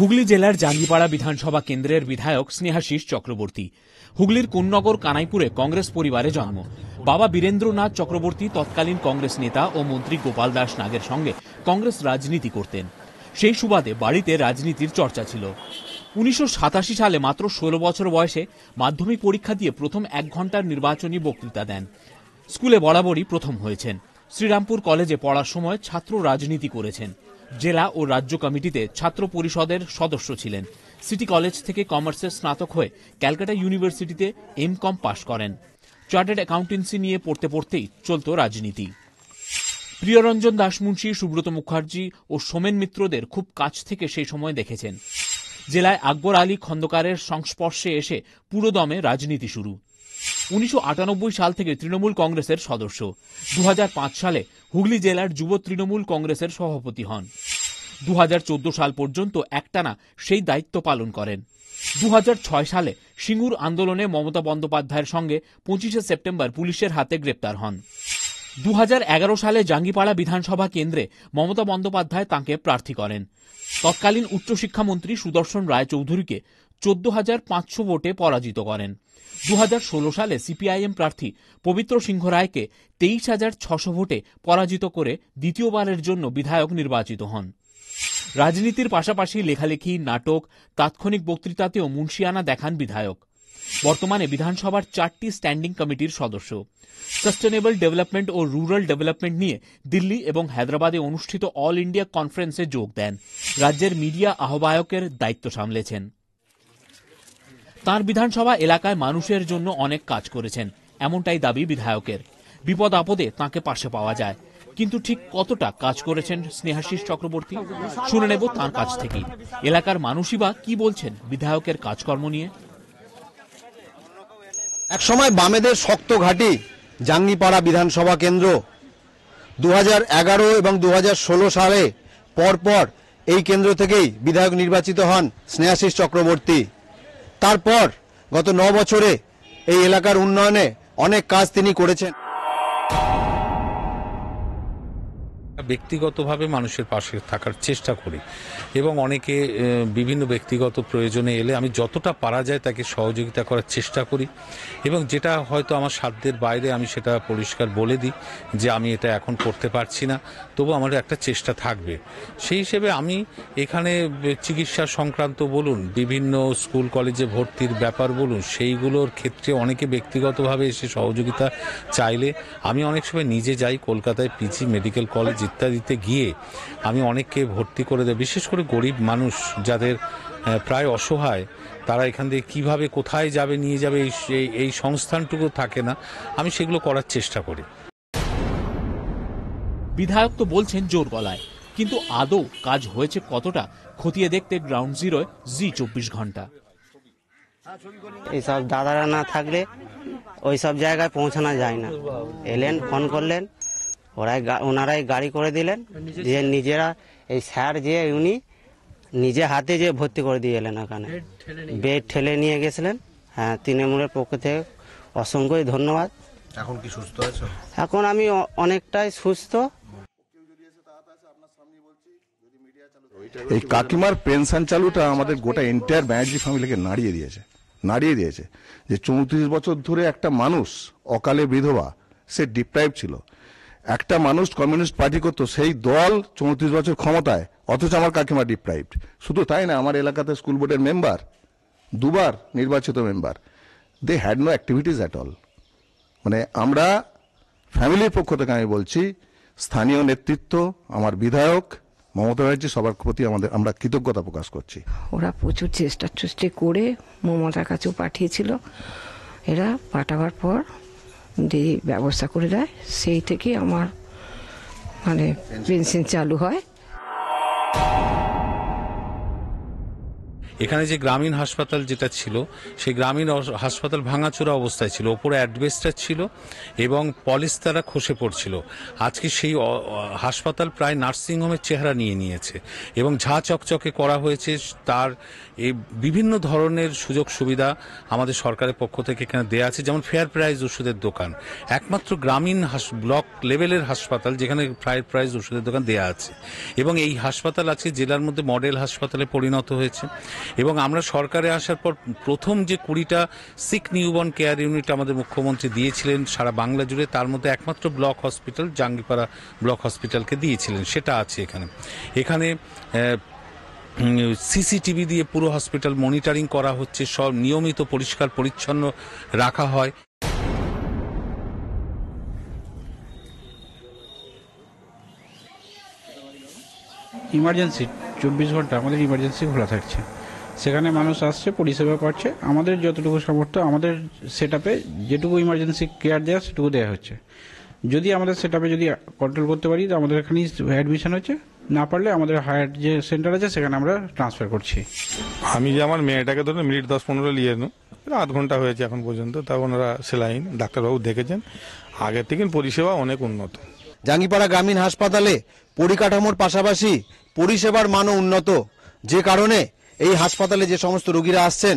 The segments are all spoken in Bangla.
হুগলি জেলার জাঙ্গিপাড়া বিধানসভা কেন্দ্রের বিধায়ক স্নেহাশিস চক্রবর্তী হুগলির কুননগর কানাইপুরে কংগ্রেস পরিবারে জন্ম বাবা বীরেন্দ্রনাথ চক্রবর্তী তৎকালীন কংগ্রেস নেতা ও মন্ত্রী গোপাল দাস নাগের সঙ্গে কংগ্রেস রাজনীতি করতেন সেই সুবাদে বাড়িতে রাজনীতির চর্চা ছিল উনিশশো সালে মাত্র ষোলো বছর বয়সে মাধ্যমিক পরীক্ষা দিয়ে প্রথম এক ঘন্টার নির্বাচনী বক্তৃতা দেন স্কুলে বরাবরই প্রথম হয়েছেন শ্রীরামপুর কলেজে পড়ার সময় ছাত্র রাজনীতি করেছেন জেলা ও রাজ্য কমিটিতে ছাত্র পরিষদের সদস্য ছিলেন সিটি কলেজ থেকে কমার্সের স্নাতক হয়ে ক্যালকাটা ইউনিভার্সিটিতে এম কম পাশ করেন চার্টার্ড অ্যাকাউন্টেন্সি নিয়ে পড়তে পড়তেই চলত রাজনীতি প্রিয়রঞ্জন দাসমুন্সী সুব্রত মুখার্জি ও সোমেন মিত্রদের খুব কাছ থেকে সেই সময় দেখেছেন জেলায় আকবর আলী খন্দকারের সংস্পর্শে এসে পুরোদমে রাজনীতি শুরু উনিশশো সাল থেকে তৃণমূল কংগ্রেসের সদস্য দু সালে হুগলি জেলার যুব তৃণমূল কংগ্রেসের সভাপতি হন দু সাল পর্যন্ত একটানা সেই দায়িত্ব পালন করেন দু সালে সিঙ্গুর আন্দোলনে মমতা বন্দ্যোপাধ্যায়ের সঙ্গে পঁচিশে সেপ্টেম্বর পুলিশের হাতে গ্রেপ্তার হন দু সালে জাঙ্গিপাড়া বিধানসভা কেন্দ্রে মমতা বন্দ্যোপাধ্যায় তাঁকে প্রার্থী করেন তৎকালীন উচ্চশিক্ষামন্ত্রী সুদর্শন রায় চৌধুরীকে চোদ্দ হাজার পাঁচশো ভোটে পরাজিত করেন দু সালে সিপিআইএম প্রার্থী পবিত্র সিংহ রায়কে তেইশ হাজার ছশো ভোটে পরাজিত করে দ্বিতীয়বারের জন্য বিধায়ক নির্বাচিত হন রাজনীতির পাশাপাশি লেখালেখি নাটক তাৎক্ষণিক বক্তৃতাতেও মুন্সিয়ানা দেখান বিধায়ক বর্তমানে বিধানসভার চারটি স্ট্যান্ডিং কমিটির সদস্য সাস্টেনেবল ডেভেলপমেন্ট ও রুরাল ডেভেলপমেন্ট নিয়ে দিল্লি এবং হায়দ্রাবাদে অনুষ্ঠিত অল ইন্ডিয়া কনফারেন্সে যোগ দেন রাজ্যের মিডিয়া আহ্বায়কের দায়িত্ব সামলেছেন তার বিধানসভা এলাকায় মানুষের জন্য অনেক কাজ করেছেন এমনটাই দাবি বিধায়কের বিপদ আপদে তাকে পাশে পাওয়া যায় কিন্তু ঠিক কতটা কাজ করেছেন স্নেহাশিস চক্রবর্তী শুনে নেব তাঁর কাছ থেকেই এলাকার মানুষই বা কি বলছেন বিধায়কের কাজকর্ম নিয়ে এক সময় বামেদের শক্ত ঘাঁটি জাঙ্গিপাড়া বিধানসভা কেন্দ্র দু এগারো এবং দু সালে পরপর এই কেন্দ্র থেকেই বিধায়ক নির্বাচিত হন স্নেহাশিস চক্রবর্তী তারপর গত ন বছরে এই এলাকার উন্নয়নে অনেক কাজ তিনি করেছেন ব্যক্তিগতভাবে মানুষের পাশে থাকার চেষ্টা করি এবং অনেকে বিভিন্ন ব্যক্তিগত প্রয়োজনে এলে আমি যতটা পারা যায় তাকে সহযোগিতা করার চেষ্টা করি এবং যেটা হয়তো আমার সাধ্যের বাইরে আমি সেটা পরিষ্কার বলে দিই যে আমি এটা এখন করতে পারছি না তবু আমার একটা চেষ্টা থাকবে সেই হিসেবে আমি এখানে চিকিৎসা সংক্রান্ত বলুন বিভিন্ন স্কুল কলেজে ভর্তির ব্যাপার বলুন সেইগুলোর ক্ষেত্রে অনেকে ব্যক্তিগতভাবে এসে সহযোগিতা চাইলে আমি অনেক সময় নিজে যাই কলকাতায় পিজি মেডিকেল কলেজ ইত্যাদিতে গিয়ে আমি অনেককে ভর্তি করে দেয় বিশেষ করে গরিব মানুষ যাদের প্রায় অসহায় তারা এখান থেকে কীভাবে কোথায় যাবে নিয়ে যাবে এই এই সংস্থানটুকু থাকে না আমি সেগুলো করার চেষ্টা করি বিধায়ক তো বলছেন জোর গলায় কিন্তু আদৌ কাজ হয়েছে কতটা খতিয়ে দেখতে গ্রাউন্ড জিরোয় জি চব্বিশ ঘন্টা এইসব দাদারা না থাকলে ওইসব জায়গায় পৌঁছানো যায় না এলেন ফোন করলেন ওরাই ওনারাই গাড়ি করে দিলেন যে নিজেরা এই স্যার যে উনি নিজে হাতে যে ভর্তি করে দিয়ে এলেন ওখানে বেড ঠেলে নিয়ে গেছিলেন হ্যাঁ তৃণমূলের পক্ষ থেকে অসংখ্যই ধন্যবাদ এখন কি সুস্থ আছো এখন আমি অনেকটাই সুস্থ এই কাকিমার পেনশন চালুটা আমাদের গোটা এন্টায়ার ব্যানার্জি ফ্যামিলিকে নাড়িয়ে দিয়েছে নাড়িয়ে দিয়েছে যে চৌত্রিশ বছর ধরে একটা মানুষ অকালে বিধবা সে ডিপ্রাইভ ছিল একটা মানুষ কমিউনিস্ট পার্টি করতো সেই দল চৌত্রিশ বছর ক্ষমতায় অথচ আমার কাকিমা ডিপ্রাইভড শুধু তাই না আমার এলাকাতে স্কুল বোর্ডের মেম্বার দুবার নির্বাচিত member they had no activities at all মানে আমরা ফ্যামিলির পক্ষ থেকে আমি বলছি স্থানীয় নেতৃত্ব আমার বিধায়ক মমতা ব্যানার্জি সবার প্রতি আমাদের আমরা কৃতজ্ঞতা প্রকাশ করছি ওরা প্রচুর চেষ্টা চেষ্টা করে মমতার কাছেও পাঠিয়েছিল এরা পাঠাবার পর দিয়ে ব্যবস্থা করে দেয় সেই থেকে আমার মানে পেনশন চালু হয় এখানে যে গ্রামীণ হাসপাতাল যেটা ছিল সেই গ্রামীণ হাসপাতাল ভাঙাচোরা অবস্থায় ছিল ওপরে অ্যাডভেস্টার ছিল এবং পলিস্তারা খসে পড়ছিল আজকে সেই হাসপাতাল প্রায় নার্সিংহোমের চেহারা নিয়ে নিয়েছে এবং ঝা চকচকে করা হয়েছে তার এই বিভিন্ন ধরনের সুযোগ সুবিধা আমাদের সরকারের পক্ষ থেকে এখানে দেওয়া আছে যেমন ফেয়ার প্রাইজ ওষুধের দোকান একমাত্র গ্রামীণ ব্লক লেভেলের হাসপাতাল যেখানে ফেয়ার প্রাইজ ওষুধের দোকান দেওয়া আছে এবং এই হাসপাতাল আছে জেলার মধ্যে মডেল হাসপাতালে পরিণত হয়েছে এবং আমরা সরকারে আসার পর প্রথম যে কুড়িটা সিক নিউবর্ন কেয়ার ইউনিট আমাদের মুখ্যমন্ত্রী দিয়েছিলেন সারা বাংলা জুড়ে তার মধ্যে একমাত্র ব্লক হসপিটাল জাঙ্গিপাড়া ব্লক হসপিটালকে দিয়েছিলেন সেটা আছে এখানে এখানে সিসিটিভি দিয়ে পুরো হসপিটাল মনিটরিং করা হচ্ছে সব নিয়মিত পরিষ্কার পরিচ্ছন্ন রাখা হয় ইমার্জেন্সি চব্বিশ ঘন্টা আমাদের ইমার্জেন্সি খোলা থাকছে সেখানে মানুষ আসছে পরিষেবা পাচ্ছে আমাদের যতটুকু সামর্থ্য আমাদের সেট যেটুকু ইমার্জেন্সি কেয়ার দেওয়া সেটুকু দেওয়া হচ্ছে যদি আমাদের সেট যদি কন্ট্রোল করতে পারি তো আমাদের এখানেই অ্যাডমিশন হচ্ছে না পারলে আমাদের হায়ার যে সেন্টার আছে সেখানে আমরা ট্রান্সফার করছি আমি যে আমার মেয়েটাকে ধরুন মিনিট দশ পনেরো নিয়ে নেব আধ ঘন্টা হয়েছে এখন পর্যন্ত তা ওনারা সেলাইন ডাক্তারবাবু দেখেছেন আগের থেকে পরিষেবা অনেক উন্নত জাঙ্গিপাড়া গ্রামীণ হাসপাতালে পরিকাঠামোর পাশাপাশি পরিষেবার মানও উন্নত যে কারণে এই হাসপাতালে যে সমস্ত রোগীরা আসছেন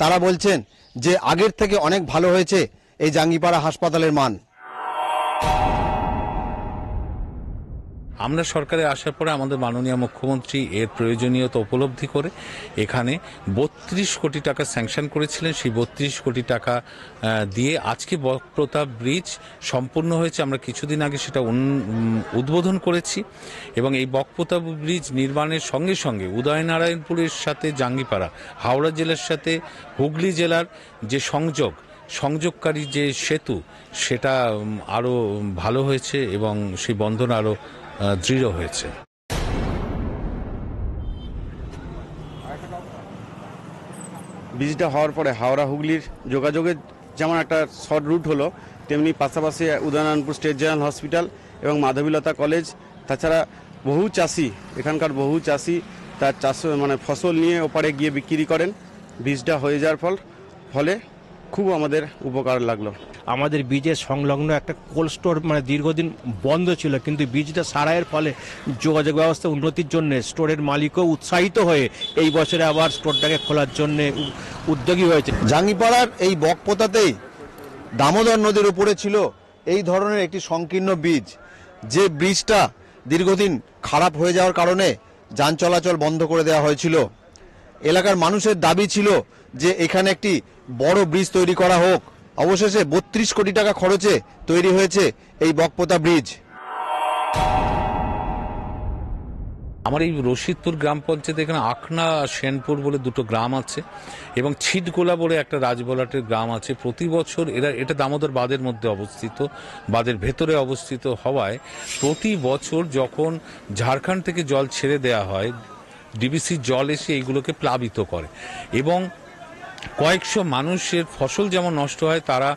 তারা বলছেন যে আগের থেকে অনেক ভালো হয়েছে এই জাঙ্গিপাড়া হাসপাতালের মান আমরা সরকারে আসার পরে আমাদের মাননীয় মুখ্যমন্ত্রী এর প্রয়োজনীয়তা উপলব্ধি করে এখানে বত্রিশ কোটি টাকা স্যাংশন করেছিলেন সেই বত্রিশ কোটি টাকা দিয়ে আজকে বকপ্রতাপ ব্রিজ সম্পূর্ণ হয়েছে আমরা কিছুদিন আগে সেটা উদ্বোধন করেছি এবং এই বকপ্রতাপ ব্রিজ নির্মাণের সঙ্গে সঙ্গে উদয়নারায়ণপুরের সাথে জাঙ্গিপাড়া হাওড়া জেলার সাথে হুগলি জেলার যে সংযোগ সংযোগকারী যে সেতু সেটা আরও ভালো হয়েছে এবং সেই বন্ধন আরও দৃঢ় হয়েছে ব্রিজটা হওয়ার পরে হাওড়া হুগলির যোগাযোগের যেমন একটা শর্ট রুট হলো তেমনি পাশাপাশি উদয়নারায়ণপুর স্টেট জেনারেল হসপিটাল এবং মাধবীলতা কলেজ তাছাড়া বহু চাষি এখানকার বহু চাষি তার চাষ মানে ফসল নিয়ে ওপারে গিয়ে বিক্রি করেন বীজটা হয়ে যাওয়ার ফল ফলে খুব আমাদের উপকার লাগলো আমাদের বীজের সংলগ্ন একটা কোল্ড স্টোর মানে দীর্ঘদিন বন্ধ ছিল কিন্তু বীজটা সারাইয়ের ফলে যোগাযোগ ব্যবস্থা উন্নতির জন্য স্টোরের মালিকও উৎসাহিত হয়ে এই বছরে আবার স্টোরটাকে খোলার জন্য উদ্যোগী হয়েছে জাঙ্গিপাড়ার এই বকপোতাতেই দামোদর নদীর উপরে ছিল এই ধরনের একটি সংকীর্ণ বীজ যে ব্রিজটা দীর্ঘদিন খারাপ হয়ে যাওয়ার কারণে যান চলাচল বন্ধ করে দেওয়া হয়েছিল এলাকার মানুষের দাবি ছিল যে এখানে একটি বড় ব্রিজ তৈরি করা হোক অবশেষে বত্রিশ কোটি টাকা খরচে তৈরি হয়েছে এই বকপোতা ব্রিজ আমার এই রশিদপুর গ্রাম পঞ্চায়েত এখানে আখনা সেনপুর বলে দুটো গ্রাম আছে এবং ছিটগোলা বলে একটা রাজবলাটের গ্রাম আছে প্রতি বছর এরা এটা দামোদর বাঁধের মধ্যে অবস্থিত বাঁধের ভেতরে অবস্থিত হওয়ায় প্রতি বছর যখন ঝাড়খণ্ড থেকে জল ছেড়ে দেয়া হয় ডিবিসি জল এসে এইগুলোকে প্লাবিত করে এবং কয়েকশো মানুষের ফসল যেমন নষ্ট হয় তারা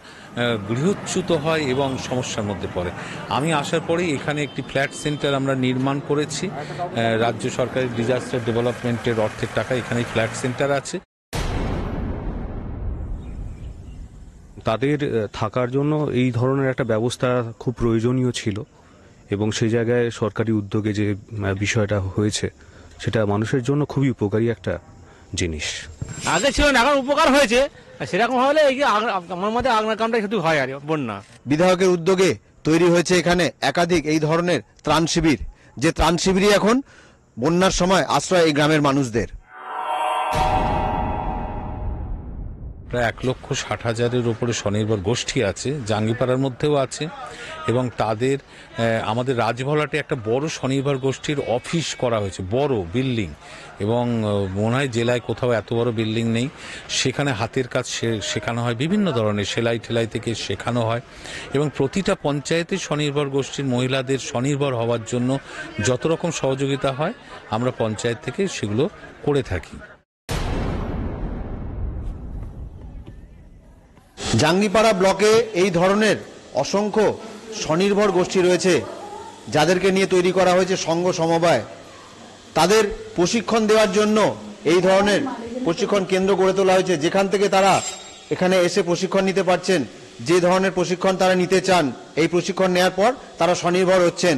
গৃহচ্যুত হয় এবং সমস্যার মধ্যে পড়ে আমি আসার পরেই এখানে একটি ফ্ল্যাট সেন্টার আমরা নির্মাণ করেছি রাজ্য সরকারের ডিজাস্টার ডেভেলপমেন্টের অর্থের টাকা এখানে ফ্ল্যাট সেন্টার আছে তাদের থাকার জন্য এই ধরনের একটা ব্যবস্থা খুব প্রয়োজনীয় ছিল এবং সেই জায়গায় সরকারি উদ্যোগে যে বিষয়টা হয়েছে সেটা মানুষের জন্য খুবই উপকারী একটা জিনিস আগে ছিল না এখন উপকার হয়েছে সেরকম হলে এই আমার মধ্যে আগনার কামটা শুধু হয় আর বন্যা বিধায়কের উদ্যোগে তৈরি হয়েছে এখানে একাধিক এই ধরনের ত্রাণ শিবির যে ত্রাণ শিবিরই এখন বন্যার সময় আশ্রয় এই গ্রামের মানুষদের প্রায় এক লক্ষ ষাট হাজারের ওপরে স্বনির্ভর গোষ্ঠী আছে জাঙ্গিপাড়ার মধ্যেও আছে এবং তাদের আমাদের রাজভলাটে একটা বড় স্বনির্ভর গোষ্ঠীর অফিস করা হয়েছে বড় বিল্ডিং এবং মনে হয় জেলায় কোথাও এত বড় বিল্ডিং নেই সেখানে হাতের কাজ শেখানো হয় বিভিন্ন ধরনের সেলাই ঠেলাই থেকে শেখানো হয় এবং প্রতিটা পঞ্চায়েতে স্বনির্ভর গোষ্ঠীর মহিলাদের স্বনির্ভর হওয়ার জন্য যত রকম সহযোগিতা হয় আমরা পঞ্চায়েত থেকে সেগুলো করে থাকি জাঙ্গিপাড়া ব্লকে এই ধরনের অসংখ্য স্বনির্ভর গোষ্ঠী রয়েছে যাদেরকে নিয়ে তৈরি করা হয়েছে সংঘ সমবায় তাদের প্রশিক্ষণ দেওয়ার জন্য এই ধরনের প্রশিক্ষণ কেন্দ্র গড়ে তোলা হয়েছে যেখান থেকে তারা এখানে এসে প্রশিক্ষণ নিতে পারছেন যে ধরনের প্রশিক্ষণ তারা নিতে চান এই প্রশিক্ষণ নেওয়ার পর তারা স্বনির্ভর হচ্ছেন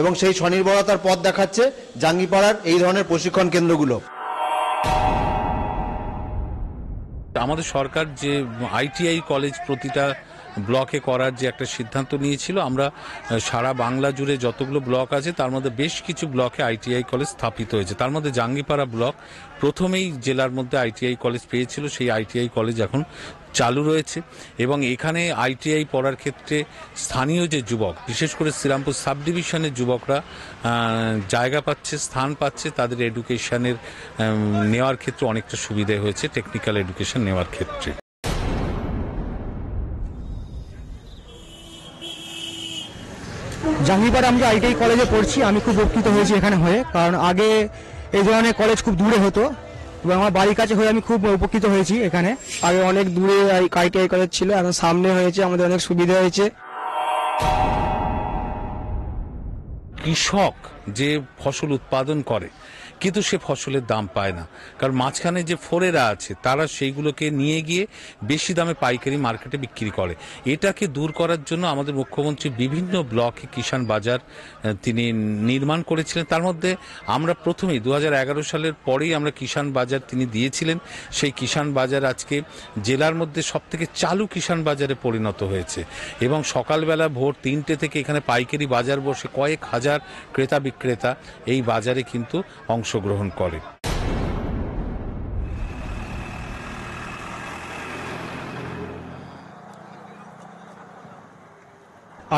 এবং সেই স্বনির্ভরতার পথ দেখাচ্ছে জাঙ্গিপাড়ার এই ধরনের প্রশিক্ষণ কেন্দ্রগুলো আমাদের সরকার যে আইটিআই কলেজ প্রতিটা ব্লকে করার যে একটা সিদ্ধান্ত নিয়েছিল আমরা সারা বাংলা জুড়ে যতগুলো ব্লক আছে তার মধ্যে বেশ কিছু ব্লকে আইটিআই কলেজ স্থাপিত হয়েছে তার মধ্যে জাঙ্গিপাড়া ব্লক প্রথমেই জেলার মধ্যে আইটিআই কলেজ পেয়েছিল সেই আইটিআই কলেজ এখন চালু রয়েছে এবং এখানে আইটিআই পড়ার ক্ষেত্রে স্থানীয় যে যুবক বিশেষ করে শ্রীরামপুর সাব ডিভিশনের যুবকরা জায়গা পাচ্ছে স্থান পাচ্ছে তাদের এডুকেশনের নেওয়ার ক্ষেত্রে অনেকটা সুবিধে হয়েছে টেকনিক্যাল এডুকেশন নেওয়ার ক্ষেত্রে জাঙ্গিপাড়া আমি যে আইটিআই কলেজে পড়ছি আমি খুব উপকৃত হয়েছি এখানে হয়ে কারণ আগে এই ধরনের কলেজ খুব দূরে হতো এবং আমার বাড়ির কাছে হয়ে আমি খুব উপকৃত হয়েছি এখানে আগে অনেক দূরে আইটিআই কলেজ ছিল এখন সামনে হয়েছে আমাদের অনেক সুবিধা হয়েছে কৃষক যে ফসল উৎপাদন করে কিন্তু সে ফসলের দাম পায় না কারণ মাঝখানে যে ফোরেরা আছে তারা সেইগুলোকে নিয়ে গিয়ে বেশি দামে পাইকারি মার্কেটে বিক্রি করে এটাকে দূর করার জন্য আমাদের মুখ্যমন্ত্রী বিভিন্ন ব্লকে কিষাণ বাজার তিনি নির্মাণ করেছিলেন তার মধ্যে আমরা প্রথমেই দু সালের পরেই আমরা কিষাণ বাজার তিনি দিয়েছিলেন সেই কিষাণ বাজার আজকে জেলার মধ্যে সব থেকে চালু কিষাণ বাজারে পরিণত হয়েছে এবং সকালবেলা ভোর তিনটে থেকে এখানে পাইকারি বাজার বসে কয়েক হাজার ক্রেতা বিক্রেতা এই বাজারে কিন্তু অংশ অংশগ্রহণ করে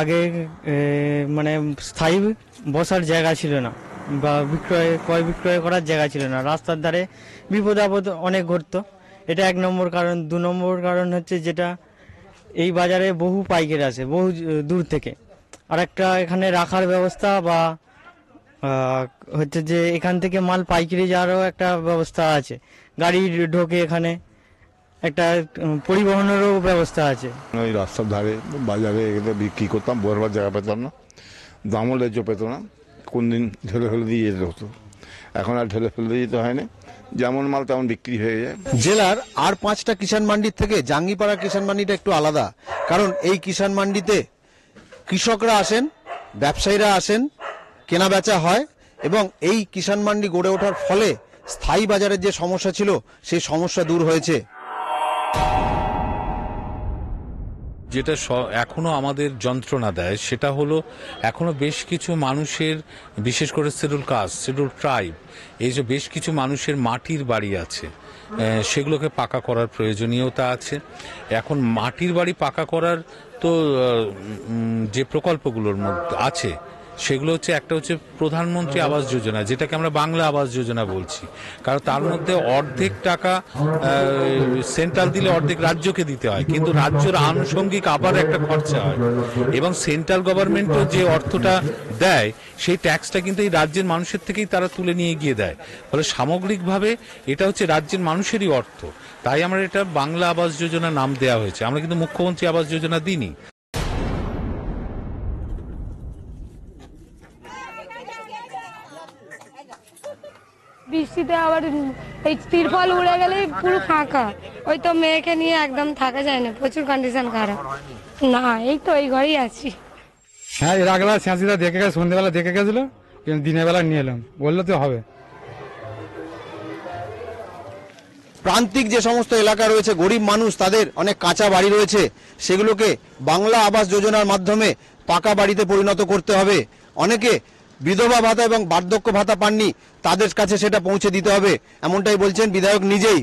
আগে মানে স্থায়ী বসার জায়গা ছিল না বা বিক্রয় ক্রয় বিক্রয় করার জায়গা ছিল না রাস্তার ধারে বিপদ আপদ অনেক ঘটতো এটা এক নম্বর কারণ দু নম্বর কারণ হচ্ছে যেটা এই বাজারে বহু পাইকারি আছে বহু দূর থেকে আর একটা এখানে রাখার ব্যবস্থা বা হচ্ছে যে এখান থেকে মাল পাইকারি যাওয়ারও একটা ব্যবস্থা আছে গাড়ি ঢোকে এখানে একটা পরিবহনেরও ব্যবস্থা আছে ওই রাস্তার ধারে বাজারে এগুলো বিক্রি করতাম বরবার জায়গা পেতাম না দামও লেজ পেত না কোন দিন ঢেলে ফেলে দিয়ে যেতে হতো এখন আর ঢেলে ফেলে যেতে হয় না যেমন মাল তেমন বিক্রি হয়ে যায় জেলার আর পাঁচটা কিষাণ মান্ডির থেকে জাঙ্গিপাড়া কিষাণ মান্ডিটা একটু আলাদা কারণ এই কিষাণ মান্ডিতে কৃষকরা আসেন ব্যবসায়ীরা আসেন কেনা বেচা হয় এবং এই কিষাণ মান্ডি গড়ে ওঠার ফলে স্থায়ী বাজারের যে সমস্যা ছিল সেই সমস্যা দূর হয়েছে যেটা এখনো আমাদের যন্ত্রণা দেয় সেটা হলো এখনো বেশ কিছু মানুষের বিশেষ করে শিডিউল কাস্ট সেডুল ট্রাইব এই যে বেশ কিছু মানুষের মাটির বাড়ি আছে সেগুলোকে পাকা করার প্রয়োজনীয়তা আছে এখন মাটির বাড়ি পাকা করার তো যে প্রকল্পগুলোর মধ্যে আছে সেগুলো হচ্ছে একটা হচ্ছে প্রধানমন্ত্রী আবাস যোজনা যেটাকে আমরা বাংলা আবাস যোজনা বলছি কারণ তার মধ্যে অর্ধেক টাকা সেন্ট্রাল দিলে অর্ধেক রাজ্যকে দিতে হয় কিন্তু রাজ্যের আনুষঙ্গিক আবার একটা খরচা হয় এবং সেন্ট্রাল গভর্নমেন্টও যে অর্থটা দেয় সেই ট্যাক্সটা কিন্তু এই রাজ্যের মানুষের থেকেই তারা তুলে নিয়ে গিয়ে দেয় ফলে সামগ্রিকভাবে এটা হচ্ছে রাজ্যের মানুষেরই অর্থ তাই আমরা এটা বাংলা আবাস যোজনা নাম দেওয়া হয়েছে আমরা কিন্তু মুখ্যমন্ত্রী আবাস যোজনা দিইনি বৃষ্টিতে আবার এই তিরপল উড়ে গেলে পুরো ফাঁকা ওই তো মেয়েকে নিয়ে একদম থাকা যায় না প্রচুর কন্ডিশন খারাপ না এই তো এই ঘরেই আছি হ্যাঁ এর আগলা শ্যাঁচিটা দেখে গেছে সন্ধ্যেবেলা দেখে গেছিল কিন্তু দিনের বেলা নিয়ে এলাম বললো তো হবে প্রান্তিক যে সমস্ত এলাকা রয়েছে গরিব মানুষ তাদের অনেক কাঁচা বাড়ি রয়েছে সেগুলোকে বাংলা আবাস যোজনার মাধ্যমে পাকা বাড়িতে পরিণত করতে হবে অনেকে বিধবা ভাতা এবং বার্ধক্য ভাতা পাননি তাদের কাছে সেটা পৌঁছে দিতে হবে এমনটাই বলছেন বিধায়ক নিজেই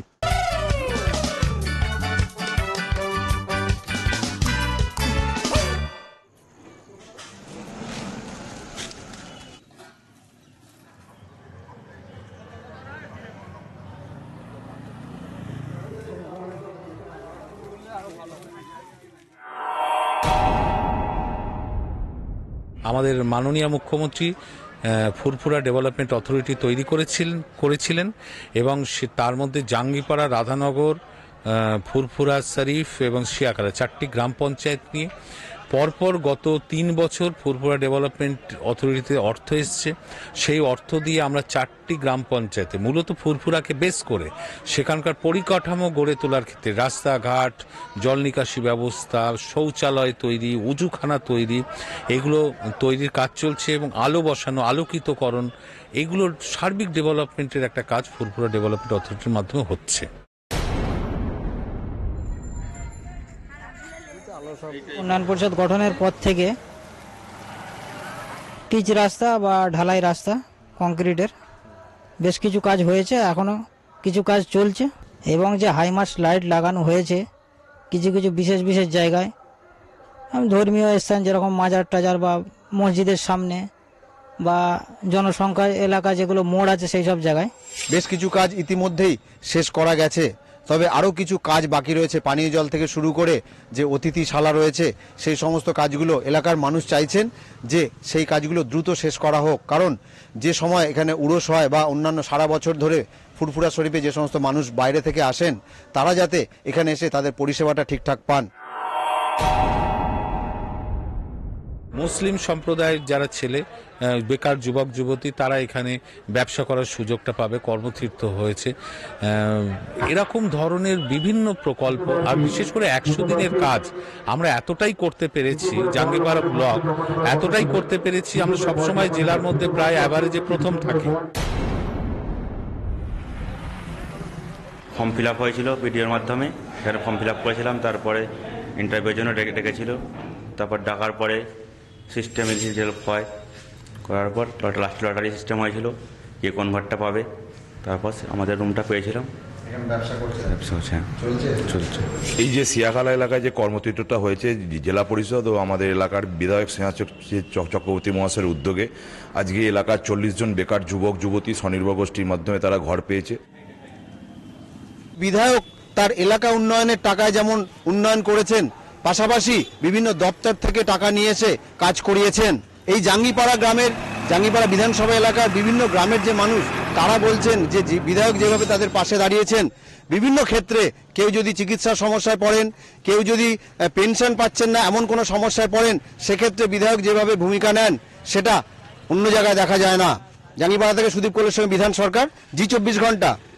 আমাদের মাননীয় মুখ্যমন্ত্রী ফুরফুরা ডেভেলপমেন্ট অথরিটি তৈরি করেছিলেন করেছিলেন এবং সে তার মধ্যে জাঙ্গিপাড়া রাধানগর ফুরফুরা শরীফ এবং শিয়াকারা চারটি গ্রাম পঞ্চায়েত নিয়ে পরপর গত তিন বছর ফুরফুরা ডেভেলপমেন্ট অথরিটিতে অর্থ এসছে সেই অর্থ দিয়ে আমরা চারটি গ্রাম পঞ্চায়েতে মূলত ফুরফুরাকে বেস করে সেখানকার পরিকাঠামো গড়ে তোলার ক্ষেত্রে রাস্তাঘাট জল নিকাশি ব্যবস্থা শৌচালয় তৈরি উজুখানা তৈরি এগুলো তৈরির কাজ চলছে এবং আলো বসানো আলোকিতকরণ এগুলোর সার্বিক ডেভেলপমেন্টের একটা কাজ ফুরফুরা ডেভেলপমেন্ট অথরিটির মাধ্যমে হচ্ছে উন্নয়ন পরিষদ গঠনের পর থেকে পিচ রাস্তা বা ঢালাই রাস্তা কংক্রিটের বেশ কিছু কাজ হয়েছে এখনও কিছু কাজ চলছে এবং যে হাইমাস্ট লাইট লাগানো হয়েছে কিছু কিছু বিশেষ বিশেষ জায়গায় ধর্মীয় স্থান যেরকম মাজার টাজার বা মসজিদের সামনে বা জনসংখ্যা এলাকা যেগুলো মোড় আছে সেই সব জায়গায় বেশ কিছু কাজ ইতিমধ্যেই শেষ করা গেছে তবে আরও কিছু কাজ বাকি রয়েছে পানীয় জল থেকে শুরু করে যে অতিথিশালা রয়েছে সেই সমস্ত কাজগুলো এলাকার মানুষ চাইছেন যে সেই কাজগুলো দ্রুত শেষ করা হোক কারণ যে সময় এখানে উড়োস হয় বা অন্যান্য সারা বছর ধরে ফুরফুরা শরীফে যে সমস্ত মানুষ বাইরে থেকে আসেন তারা যাতে এখানে এসে তাদের পরিষেবাটা ঠিকঠাক পান মুসলিম সম্প্রদায়ের যারা ছেলে বেকার যুবক যুবতী তারা এখানে ব্যবসা করার সুযোগটা পাবে কর্মতীর্থ হয়েছে এরকম ধরনের বিভিন্ন প্রকল্প আর বিশেষ করে একশো দিনের কাজ আমরা এতটাই করতে পেরেছি জাঙ্গিপাড়া ব্লক এতটাই করতে পেরেছি আমরা সবসময় জেলার মধ্যে প্রায় অ্যাভারেজে প্রথম থাকি ফর্ম ফিল আপ হয়েছিল বিডিওর মাধ্যমে সেখানে ফর্ম ফিল আপ করেছিলাম তারপরে ইন্টারভিউর জন্য ডেকে ডেকেছিল তারপর ডাকার পরে সিস্টেম ডেভেলপ হয় করার পর লাস্ট লটারি সিস্টেম হয়েছিল যে কোন ঘরটা পাবে তারপর আমাদের রুমটা পেয়েছিলাম হ্যাঁ। এই যে সিয়াখালা এলাকায় যে কর্মতৃত্বটা হয়েছে জেলা পরিষদ ও আমাদের এলাকার বিধায়ক স্নেহা চক্রবর্তী মহাশয়ের উদ্যোগে আজকে এলাকার চল্লিশ জন বেকার যুবক যুবতী স্বনির্ভর গোষ্ঠীর মাধ্যমে তারা ঘর পেয়েছে বিধায়ক তার এলাকা উন্নয়নের টাকায় যেমন উন্নয়ন করেছেন পাশাপাশি বিভিন্ন দপ্তর থেকে টাকা নিয়ে এসে কাজ করিয়েছেন এই জাঙ্গিপাড়া গ্রামের জাঙ্গিপাড়া বিধানসভা এলাকার বিভিন্ন গ্রামের যে মানুষ তারা বলছেন যে বিধায়ক যেভাবে তাদের পাশে দাঁড়িয়েছেন বিভিন্ন ক্ষেত্রে কেউ যদি চিকিৎসার সমস্যায় পড়েন কেউ যদি পেনশন পাচ্ছেন না এমন কোনো সমস্যায় পড়েন সেক্ষেত্রে বিধায়ক যেভাবে ভূমিকা নেন সেটা অন্য জায়গায় দেখা যায় না জাঙ্গিপাড়া থেকে সুদীপ কলের সঙ্গে বিধান সরকার জি চব্বিশ ঘন্টা